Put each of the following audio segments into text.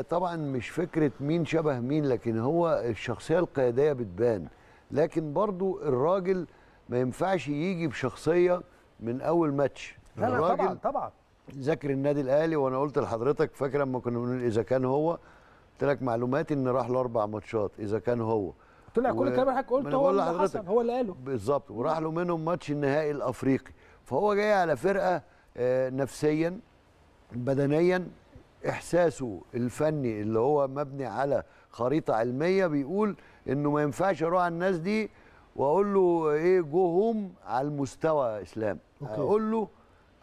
طبعا مش فكره مين شبه مين لكن هو الشخصيه القياديه بتبان لكن برضو الراجل ما ينفعش يجي بشخصيه من اول ماتش لا لا طبعا طبعا ذاكر النادي الاهلي وانا قلت لحضرتك فاكر لما كنا بنقول اذا كان هو قلت لك معلوماتي ان راح لاربع ماتشات اذا كان هو طلع كل الكلام حضرتك قلته هو اللي حصل هو اللي قاله بالظبط وراح له منهم ماتش النهائي الافريقي فهو جاي على فرقه آه، نفسيا بدنيا احساسه الفني اللي هو مبني على خريطه علميه بيقول انه ما ينفعش اروح على الناس دي واقول له ايه جوهم على المستوى اسلام أوكي. اقول له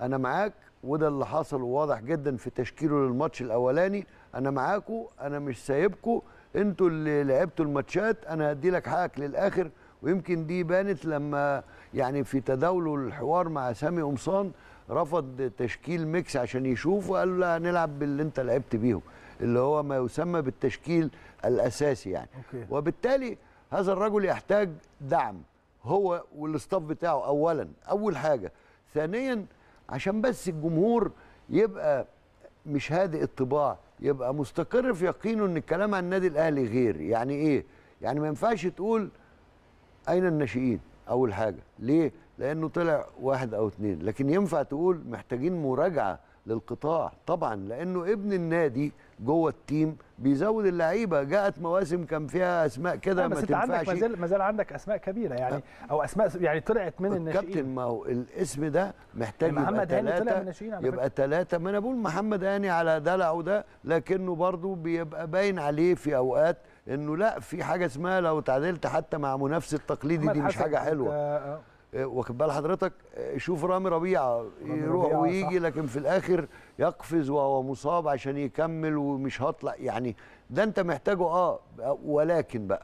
انا معاك وده اللي حصل وواضح جدا في تشكيله للماتش الاولاني انا معاكو انا مش سايبكو انتوا اللي لعبتوا الماتشات انا هدي لك حقك للاخر ويمكن دي بانت لما يعني في تداوله الحوار مع سامي قمصان رفض تشكيل ميكس عشان يشوف وقال له هنلعب باللي انت لعبت بيهم اللي هو ما يسمى بالتشكيل الاساسي يعني أوكي. وبالتالي هذا الرجل يحتاج دعم هو والاستاف بتاعه اولا اول حاجه ثانيا عشان بس الجمهور يبقى مش هادئ الطباع يبقى مستقر في يقينه ان الكلام عن النادي الاهلي غير يعني ايه يعني ما ينفعش تقول اين الناشئين اول حاجه ليه لانه طلع واحد او اتنين لكن ينفع تقول محتاجين مراجعه للقطاع طبعا لانه ابن النادي جوه التيم بيزود اللعيبه جاءت مواسم كان فيها اسماء كده ما تنفعش بس انت ما زال عندك اسماء كبيره يعني أه. او اسماء يعني طلعت من أه، الناشئين كابتن ما هو الاسم ده محتاج يبقى محمد هاني طلع من الناشئين يبقى ثلاثه ما انا بقول محمد هاني على دلعه ده لكنه برضه بيبقى باين عليه في اوقات انه لا في حاجه اسمها لو تعادلت حتى مع منافس التقليدي دي مش حاجه حلوه آه، آه. آه، واخد بال حضرتك شوف رامي ربيعه يروح ربيع ويجي صح. لكن في الاخر يقفز وهو مصاب عشان يكمل ومش هطلع يعني ده انت محتاجه اه ولكن بقى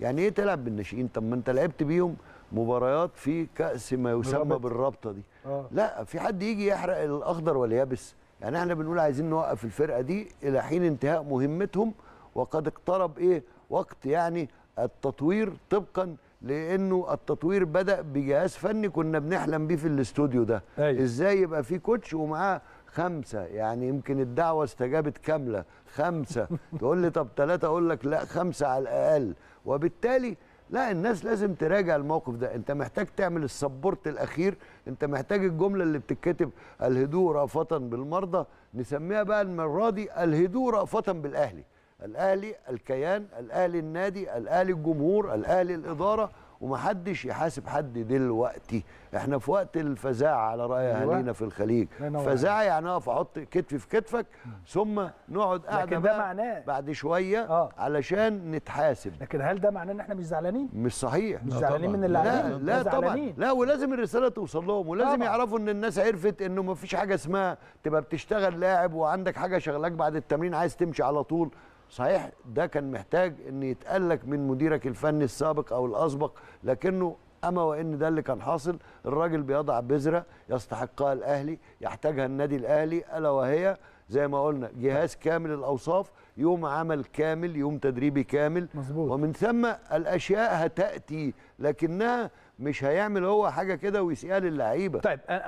يعني ايه تلعب بالناشئين طب ما انت لعبت بيهم مباريات في كاس ما يسمى بالرابطه دي آه. لا في حد يجي يحرق الاخضر واليابس يعني احنا بنقول عايزين نوقف الفرقه دي الى حين انتهاء مهمتهم وقد اقترب ايه وقت يعني التطوير طبقا لانه التطوير بدا بجهاز فني كنا بنحلم بيه في الاستوديو ده أيوة. ازاي يبقى في كوتش ومعاه خمسه يعني يمكن الدعوه استجابت كامله خمسه تقول لي طب ثلاثه اقول لك لا خمسه على الاقل وبالتالي لا الناس لازم تراجع الموقف ده انت محتاج تعمل السبورت الاخير انت محتاج الجمله اللي بتتكتب الهدوء رأفة بالمرضى نسميها بقى المره دي الهدوء رأفة بالاهلي الاهلي الكيان الاهلي النادي الاهلي الجمهور الاهلي الاداره ومحدش يحاسب حد دلوقتي احنا في وقت الفزاعه على راي أيوة. اهالينا في الخليج فزاعه يعني اقف احط كتفي في كتفك ثم نقعد قاعده معناه بعد شويه آه. علشان نتحاسب لكن هل ده معناه ان احنا مش زعلانين مش صحيح مش زعلانين من اللي لا لا, لا طبعا لا ولازم الرساله توصل لهم ولازم طبعا. يعرفوا ان الناس عرفت انه ما فيش حاجه اسمها تبقى بتشتغل لاعب وعندك حاجه شغلاك بعد التمرين عايز تمشي على طول صحيح ده كان محتاج ان يتقلك من مديرك الفني السابق او الاسبق لكنه اما وان ده اللي كان حاصل الراجل بيضع بذره يستحقها الاهلي يحتاجها النادي الاهلي الا وهي زي ما قلنا جهاز كامل الاوصاف يوم عمل كامل يوم تدريبي كامل مزبوط. ومن ثم الاشياء هتاتي لكنها مش هيعمل هو حاجه كده ويسيبها للعيبه طيب